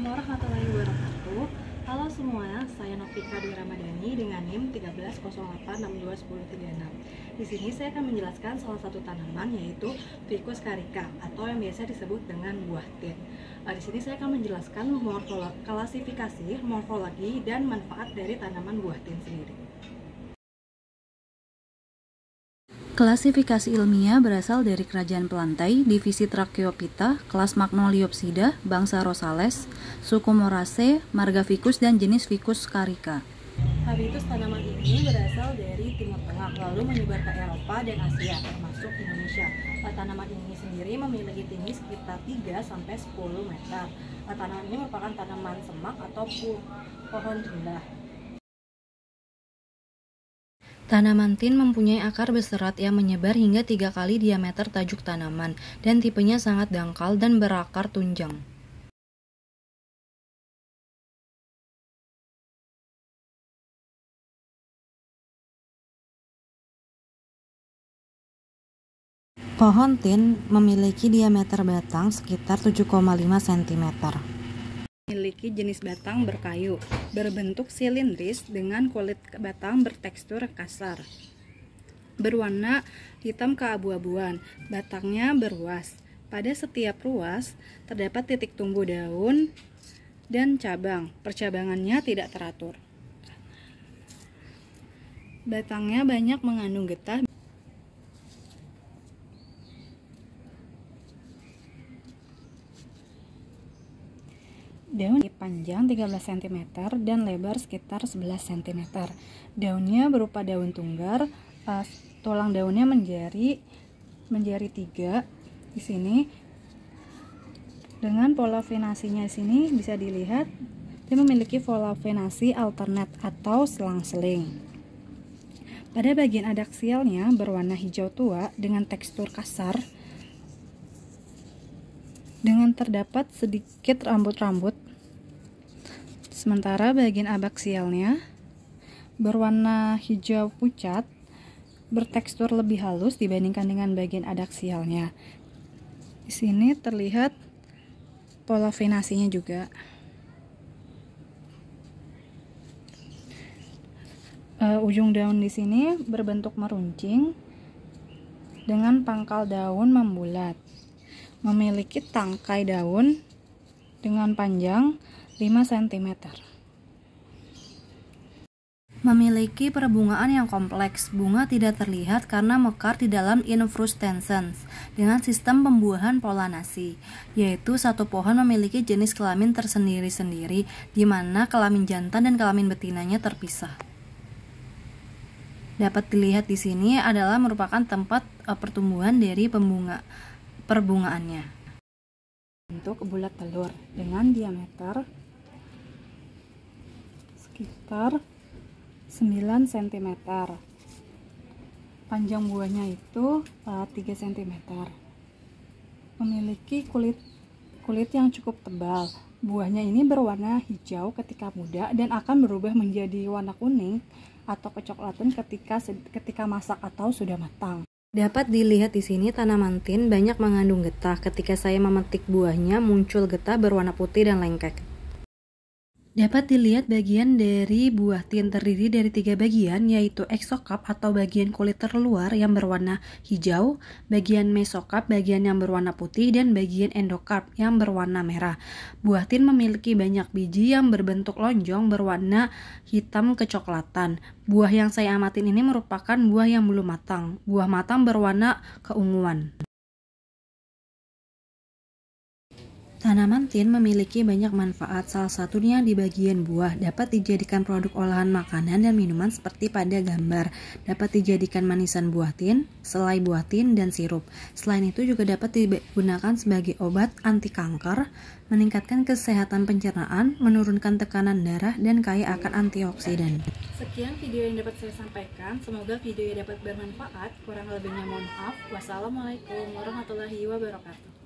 Assalamualaikum warahmatullahi wabarakatuh Halo semua, saya Novika Dwi Ramadhani dengan NIM 1308621036 Di sini saya akan menjelaskan salah satu tanaman yaitu Ficus carica atau yang biasa disebut dengan buah tin eh, Di sini saya akan menjelaskan morfologi, klasifikasi, morfologi, dan manfaat dari tanaman buah tin sendiri Klasifikasi ilmiah berasal dari kerajaan Pelantai, divisi Tracheopita, kelas Magnoliopsida, bangsa Rosales, suku Moraceae, marga ficus dan jenis ficus carica. Habitus tanaman ini berasal dari Timur Tengah lalu menyebar ke Eropa dan Asia termasuk Indonesia. Tanaman ini sendiri memiliki tinggi sekitar 3 sampai 10 meter. Tanaman ini merupakan tanaman semak atau pohon rendah Tanaman tin mempunyai akar berserat yang menyebar hingga tiga kali diameter tajuk tanaman dan tipenya sangat dangkal dan berakar tunjang. Pohon tin memiliki diameter batang sekitar 7,5 cm memiliki jenis batang berkayu, berbentuk silindris dengan kulit batang bertekstur kasar. Berwarna hitam keabu-abuan, batangnya berruas. Pada setiap ruas terdapat titik tumbuh daun dan cabang. Percabangannya tidak teratur. Batangnya banyak mengandung getah Daun panjang 13 cm dan lebar sekitar 11 cm. Daunnya berupa daun tunggar, uh, tulang daunnya menjadi menjadi tiga di sini. Dengan pola venasinya di sini bisa dilihat dia memiliki pola venasi alternat atau selang-seling. Pada bagian adaksialnya berwarna hijau tua dengan tekstur kasar dengan terdapat sedikit rambut-rambut Sementara bagian abaksialnya berwarna hijau pucat, bertekstur lebih halus dibandingkan dengan bagian adaksialnya. Di sini terlihat pola venasinya juga. Uh, ujung daun di sini berbentuk meruncing dengan pangkal daun membulat. Memiliki tangkai daun dengan panjang 5 cm. Memiliki perbungaan yang kompleks, bunga tidak terlihat karena mekar di dalam infrustensens dengan sistem pembuahan pola yaitu satu pohon memiliki jenis kelamin tersendiri-sendiri di mana kelamin jantan dan kelamin betinanya terpisah. Dapat dilihat di sini adalah merupakan tempat eh, pertumbuhan dari pembunga perbungaannya. Untuk bulat telur dengan diameter sekitar 9 cm panjang buahnya itu 3 eh, cm memiliki kulit kulit yang cukup tebal buahnya ini berwarna hijau ketika muda dan akan berubah menjadi warna kuning atau kecoklatan ketika ketika masak atau sudah matang Dapat dilihat di sini tanaman tin banyak mengandung getah. Ketika saya memetik buahnya, muncul getah berwarna putih dan lengket. Dapat dilihat bagian dari buah tin terdiri dari tiga bagian yaitu eksokap atau bagian kulit terluar yang berwarna hijau, bagian mesokap bagian yang berwarna putih, dan bagian endokap yang berwarna merah. Buah tin memiliki banyak biji yang berbentuk lonjong berwarna hitam kecoklatan. Buah yang saya amatin ini merupakan buah yang belum matang. Buah matang berwarna keunguan. Tanaman tin memiliki banyak manfaat, salah satunya di bagian buah. Dapat dijadikan produk olahan makanan dan minuman seperti pada gambar. Dapat dijadikan manisan buah tin, selai buah tin, dan sirup. Selain itu juga dapat digunakan sebagai obat anti kanker, meningkatkan kesehatan pencernaan, menurunkan tekanan darah, dan kaya akan antioksidan. Sekian video yang dapat saya sampaikan. Semoga video ini dapat bermanfaat. Kurang lebihnya mohon maaf. Wassalamualaikum warahmatullahi wabarakatuh.